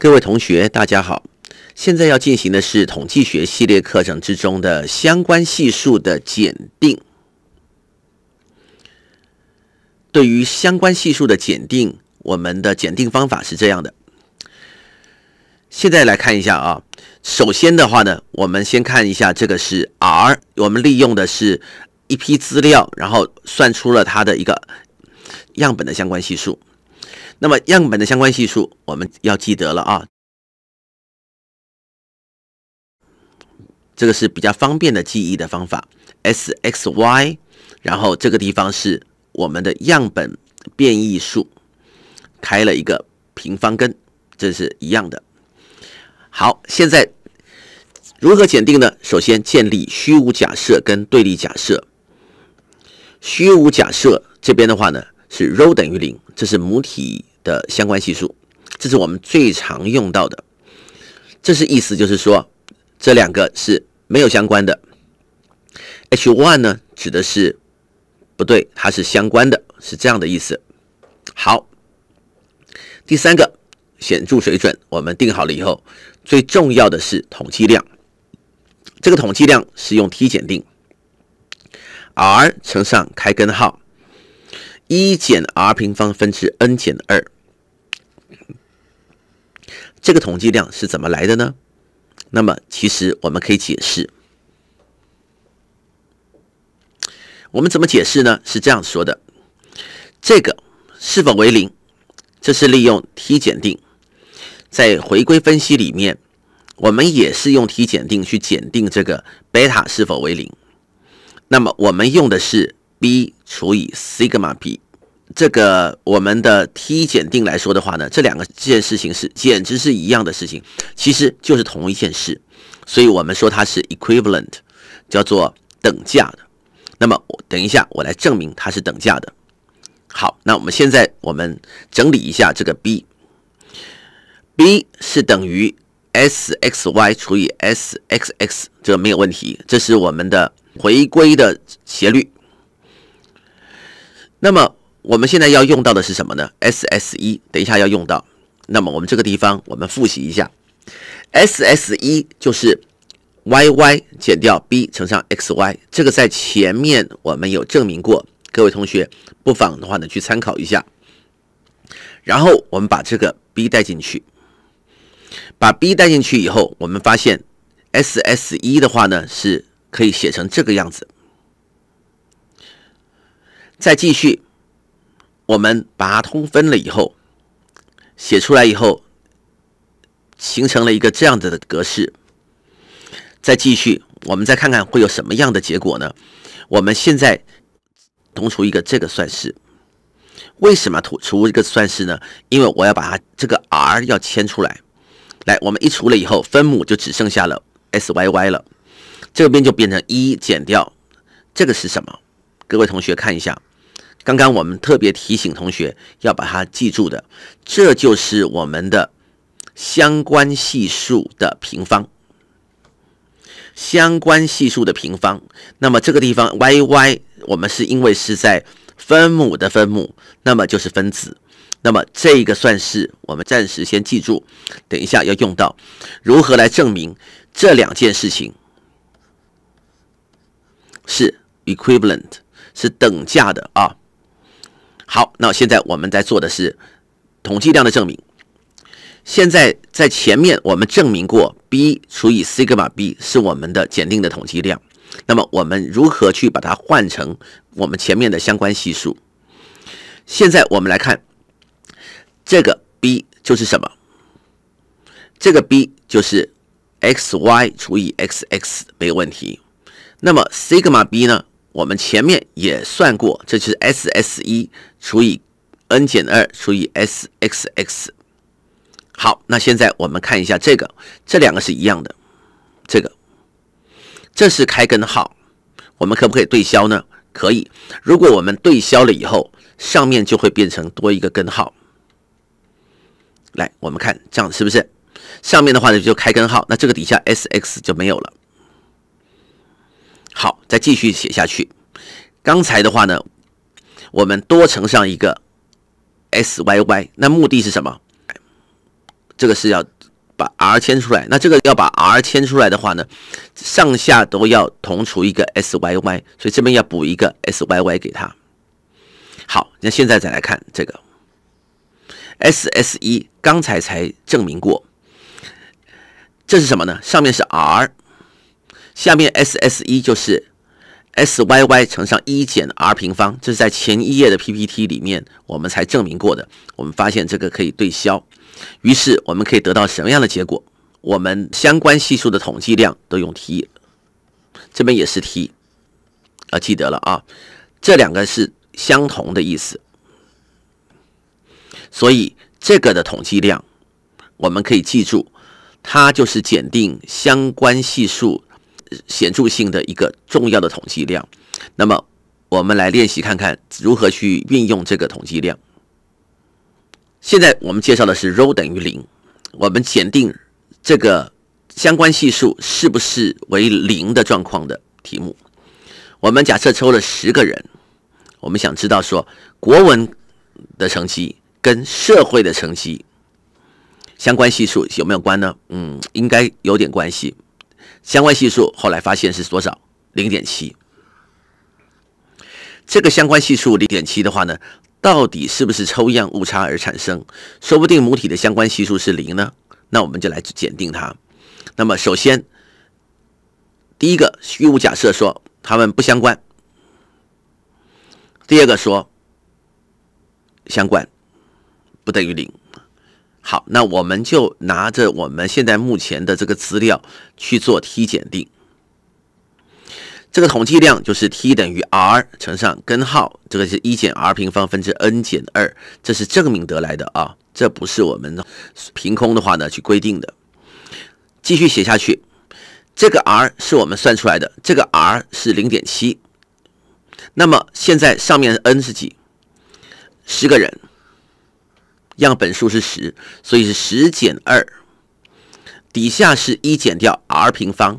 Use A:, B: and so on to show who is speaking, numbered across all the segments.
A: 各位同学，大家好！现在要进行的是统计学系列课程之中的相关系数的检定。对于相关系数的检定，我们的检定方法是这样的。现在来看一下啊，首先的话呢，我们先看一下这个是 r，我们利用的是一批资料，然后算出了它的一个样本的相关系数。那么样本的相关系数我们要记得了啊，这个是比较方便的记忆的方法，SXY，然后这个地方是我们的样本变异数，开了一个平方根，这是一样的。好，现在如何检定呢？首先建立虚无假设跟对立假设，虚无假设这边的话呢是 rho 等于零，这是母体。的相关系数，这是我们最常用到的。这是意思，就是说这两个是没有相关的。H one 呢，指的是不对，它是相关的，是这样的意思。好，第三个显著水准我们定好了以后，最重要的是统计量。这个统计量是用 t 检定 r 乘上开根号。一减 r 平方分之 n 减二，这个统计量是怎么来的呢？那么其实我们可以解释，我们怎么解释呢？是这样说的：这个是否为零？这是利用 t 检定，在回归分析里面，我们也是用 t 检定去检定这个贝塔是否为零。那么我们用的是 b。除以 sigma b，这个我们的 t 检定来说的话呢，这两个这件事情是简直是一样的事情，其实就是同一件事，所以我们说它是 equivalent，叫做等价的。那么我等一下我来证明它是等价的。好，那我们现在我们整理一下这个 b，b 是等于 s x y 除以 s x x，这没有问题，这是我们的回归的斜率。那么我们现在要用到的是什么呢 s s 一，等一下要用到。那么我们这个地方，我们复习一下 s s 一就是 YY 减掉 b 乘上 XY，这个在前面我们有证明过，各位同学不妨的话呢去参考一下。然后我们把这个 b 带进去，把 b 带进去以后，我们发现 s s 一的话呢是可以写成这个样子。再继续，我们把它通分了以后，写出来以后，形成了一个这样子的格式。再继续，我们再看看会有什么样的结果呢？我们现在同除一个这个算式，为什么同除一个算式呢？因为我要把它这个 R 要迁出来。来，我们一除了以后，分母就只剩下了 SYY 了，这边就变成一减掉这个是什么？各位同学看一下。刚刚我们特别提醒同学要把它记住的，这就是我们的相关系数的平方，相关系数的平方。那么这个地方 yy 我们是因为是在分母的分母，那么就是分子。那么这个算式我们暂时先记住，等一下要用到。如何来证明这两件事情是 equivalent 是等价的啊？好，那现在我们在做的是统计量的证明。现在在前面我们证明过 b 除以 sigma b 是我们的检定的统计量。那么我们如何去把它换成我们前面的相关系数？现在我们来看这个 b 就是什么？这个 b 就是 x y 除以 x x 没有问题。那么 sigma b 呢？我们前面也算过，这就是 S S 一除以 n 减二除以 S X X。好，那现在我们看一下这个，这两个是一样的。这个，这是开根号，我们可不可以对消呢？可以。如果我们对消了以后，上面就会变成多一个根号。来，我们看这样是不是，上面的话呢就开根号，那这个底下 S X 就没有了。好，再继续写下去。刚才的话呢，我们多乘上一个 S Y Y，那目的是什么？这个是要把 R 牵出来。那这个要把 R 牵出来的话呢，上下都要同除一个 S Y Y，所以这边要补一个 S Y Y 给它。好，那现在再来看这个 S S 一，刚才才证明过，这是什么呢？上面是 R。下面 s s 一就是 SYY 乘上一减 R 平方，这是在前一页的 PPT 里面我们才证明过的。我们发现这个可以对消，于是我们可以得到什么样的结果？我们相关系数的统计量都用 t，这边也是 t，啊，记得了啊，这两个是相同的意思。所以这个的统计量，我们可以记住，它就是检定相关系数。显著性的一个重要的统计量，那么我们来练习看看如何去运用这个统计量。现在我们介绍的是 ρ 等于零，我们检定这个相关系数是不是为零的状况的题目。我们假设抽了十个人，我们想知道说国文的成绩跟社会的成绩相关系数有没有关呢？嗯，应该有点关系。相关系数后来发现是多少？零点七。这个相关系数零点七的话呢，到底是不是抽样误差而产生？说不定母体的相关系数是零呢。那我们就来检定它。那么首先，第一个虚无假设说他们不相关；第二个说相关不等于零。好，那我们就拿着我们现在目前的这个资料去做 t 检定。这个统计量就是 t 等于 r 乘上根号，这个是一减 r 平方分之 n 减二，这是证明得来的啊，这不是我们凭空的话呢去规定的。继续写下去，这个 r 是我们算出来的，这个 r 是零点七。那么现在上面 n 是几？十个人。样本数是十，所以是十减二，底下是一减掉 r 平方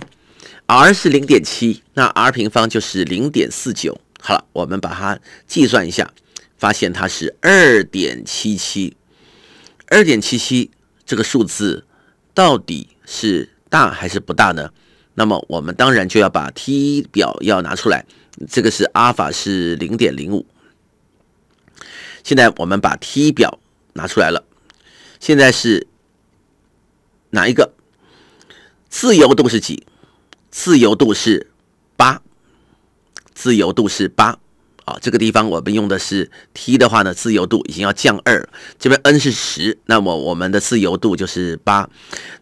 A: ，r 是零点七，那 r 平方就是零点四九。好了，我们把它计算一下，发现它是二点七七。二点七七这个数字到底是大还是不大呢？那么我们当然就要把 t 表要拿出来，这个是阿尔法是零点零五。现在我们把 t 表。拿出来了，现在是哪一个？自由度是几？自由度是八，自由度是八啊！这个地方我们用的是 T 的话呢，自由度已经要降二，这边 n 是十，那么我们的自由度就是八，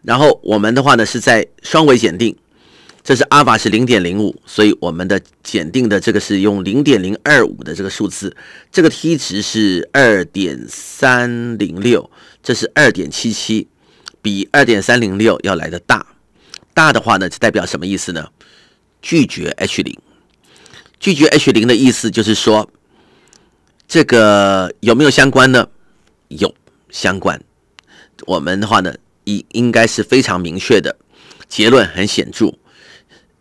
A: 然后我们的话呢是在双尾检定，这是阿尔法是零点零五，所以我们的检定的这个是用零点零二五的这个数字，这个 t 值是二点三零六，这是二点七七，比二点三零六要来的大，大的话呢，这代表什么意思呢？拒绝 H 零，拒绝 H 零的意思就是说，这个有没有相关呢？有相关，我们的话呢，应应该是非常明确的结论，很显著。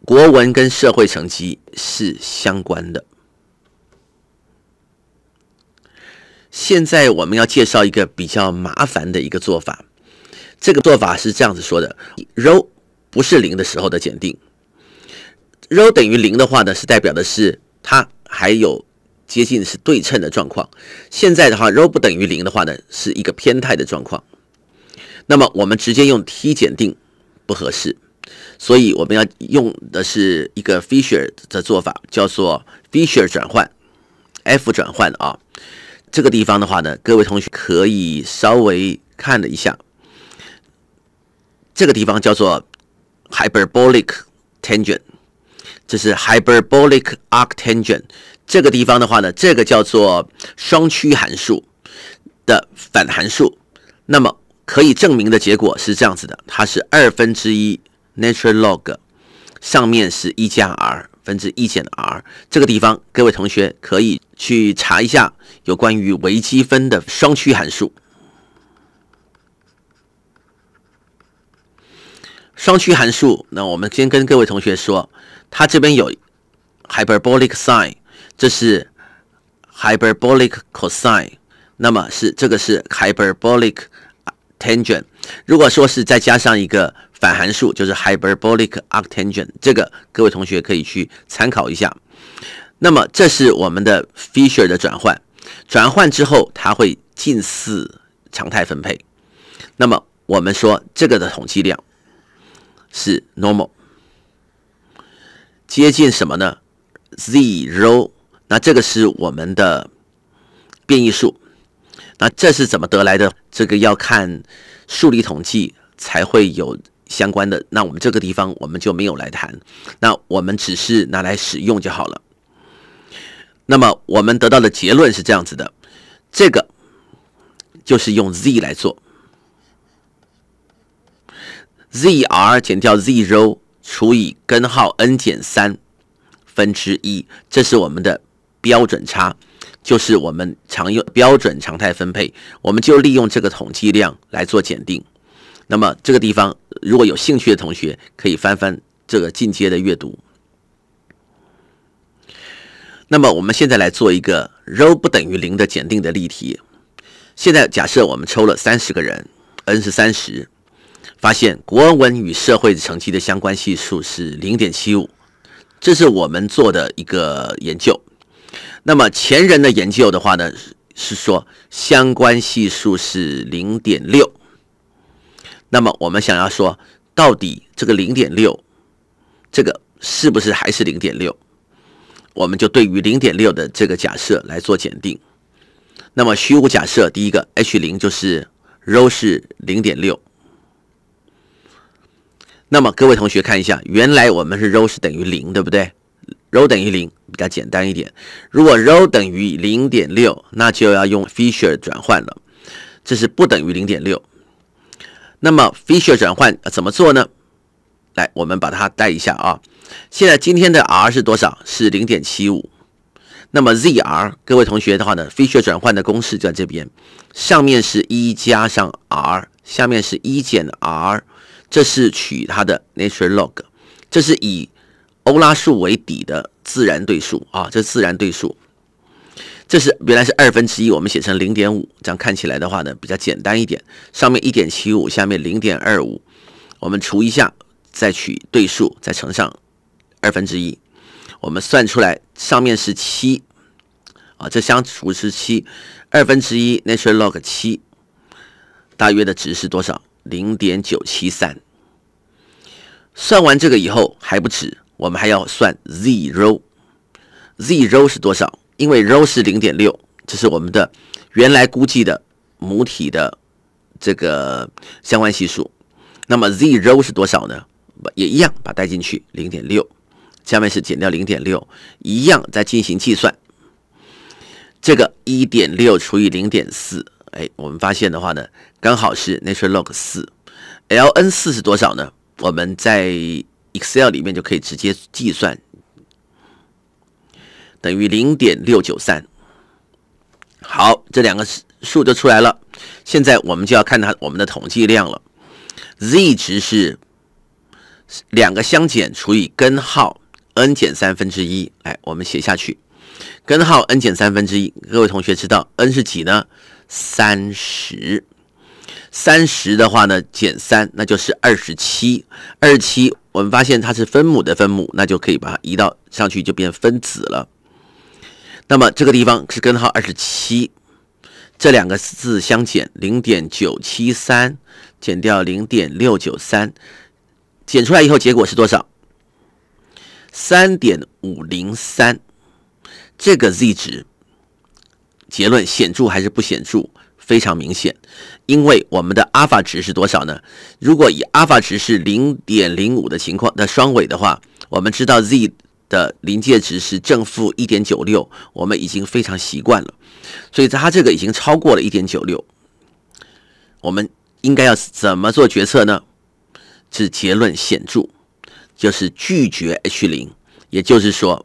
A: 国文跟社会成绩是相关的。现在我们要介绍一个比较麻烦的一个做法，这个做法是这样子说的 r w 不是零的时候的检 row 等于零的话呢，是代表的是它还有接近是对称的状况。现在的话 r row 不等于零的话呢，是一个偏态的状况。那么我们直接用 T 检定不合适。所以我们要用的是一个 Fisher 的做法，叫做 Fisher 转换，F 转换啊。这个地方的话呢，各位同学可以稍微看了一下。这个地方叫做 Hyperbolic Tangent，这是 Hyperbolic Arc Tangent。这个地方的话呢，这个叫做双曲函数的反函数。那么可以证明的结果是这样子的，它是二分之一。Natural log，上面是一加 r 分之一减 r 这个地方，各位同学可以去查一下有关于微积分的双曲函数。双曲函数，那我们先跟各位同学说，它这边有 hyperbolic sine，这是 hyperbolic cosine，那么是这个是 hyperbolic tangent。如果说是再加上一个反函数就是 hyperbolic arctangent，这个各位同学可以去参考一下。那么这是我们的 Fisher 的转换，转换之后它会近似常态分配。那么我们说这个的统计量是 normal，接近什么呢？Z zero。那这个是我们的变异数。那这是怎么得来的？这个要看数理统计才会有。相关的，那我们这个地方我们就没有来谈，那我们只是拿来使用就好了。那么我们得到的结论是这样子的，这个就是用 z 来做，z r 减掉 z r o 除以根号 n 减三分之一，这是我们的标准差，就是我们常用标准常态分配，我们就利用这个统计量来做检定。那么这个地方，如果有兴趣的同学可以翻翻这个进阶的阅读。那么我们现在来做一个 r o o 不等于零的检定的例题。现在假设我们抽了三十个人，n 是三十，发现国文与社会成绩的相关系数是零点七五，这是我们做的一个研究。那么前人的研究的话呢，是说相关系数是零点六。那么我们想要说，到底这个零点六，这个是不是还是零点六？我们就对于零点六的这个假设来做检定。那么虚无假设第一个 H 零就是 ρ 是零点六。那么各位同学看一下，原来我们是 ρ 是等于零，对不对？ρ 等于零比较简单一点。如果 ρ 等于零点六，那就要用 fisher 转换了，这是不等于零点六。那么 f e a t u r 转换怎么做呢？来，我们把它带一下啊。现在今天的 r 是多少？是零点七五。那么 zr，各位同学的话呢，f e a t u r 转换的公式在这边，上面是一加上 r，下面是一减 r，这是取它的 natural log，这是以欧拉数为底的自然对数啊，这自然对数。这是原来是二分之一，我们写成零点五，这样看起来的话呢比较简单一点。上面一点七五，下面零点二五，我们除一下，再取对数，再乘上二分之一，我们算出来上面是七，啊，这相除是七，二分之一 natural log 七，大约的值是多少？零点九七三。算完这个以后还不止，我们还要算 z r o z r o 是多少？因为 rho 是零点六，这是我们的原来估计的母体的这个相关系数。那么 z rho 是多少呢？也一样，把带进去零点六，下面是减掉零点六，一样再进行计算。这个一点六除以零点四，哎，我们发现的话呢，刚好是 natural log 四，ln 四是多少呢？我们在 Excel 里面就可以直接计算。等于零点六九三，好，这两个数就出来了。现在我们就要看它我们的统计量了，Z 值是两个相减除以根号 n 减三分之一。哎，我们写下去，根号 n 减三分之一。各位同学知道 n 是几呢？三十，三十的话呢，减三，那就是二十七。二十七，我们发现它是分母的分母，那就可以把它移到上去，就变分子了。那么这个地方是根号二十七，这两个字相减，零点九七三减掉零点六九三，减出来以后结果是多少？三点五零三，这个 z 值结论显著还是不显著？非常明显，因为我们的阿尔法值是多少呢？如果以阿尔法值是零点零五的情况，那双尾的话，我们知道 z。的临界值是正负一点九六，我们已经非常习惯了，所以它这个已经超过了一点九六，我们应该要怎么做决策呢？是结论显著，就是拒绝 H 零，也就是说，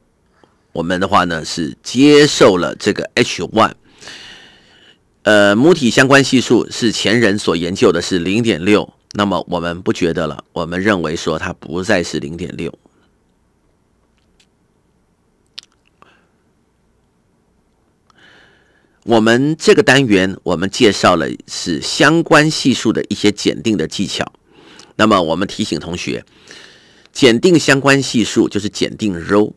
A: 我们的话呢是接受了这个 H one。呃，母体相关系数是前人所研究的是零点六，那么我们不觉得了，我们认为说它不再是零点六。我们这个单元，我们介绍了是相关系数的一些检定的技巧。那么，我们提醒同学，检定相关系数就是检定 r row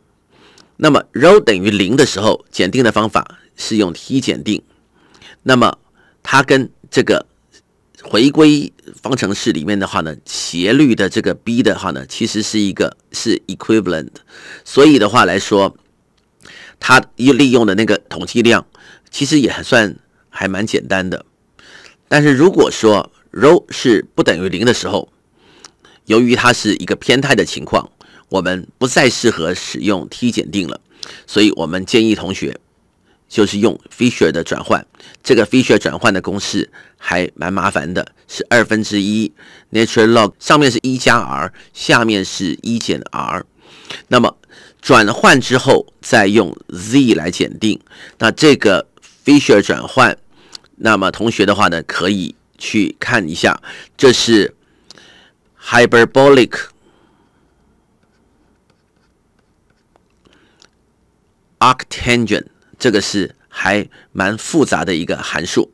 A: 那么 r row 等于零的时候，检定的方法是用 t 检定。那么，它跟这个回归方程式里面的话呢，斜率的这个 b 的话呢，其实是一个是 equivalent。所以的话来说，它又利用的那个统计量。其实也还算还蛮简单的，但是如果说 r o 是不等于零的时候，由于它是一个偏态的情况，我们不再适合使用 t 检定了，所以我们建议同学就是用 Fisher 的转换。这个 Fisher 转换的公式还蛮麻烦的，是二分之一 natural log 上面是一加 r，下面是一减 r。那么转换之后再用 z 来检定，那这个。fischer 转换，那么同学的话呢，可以去看一下，这是 hyperbolic arctangent，这个是还蛮复杂的一个函数。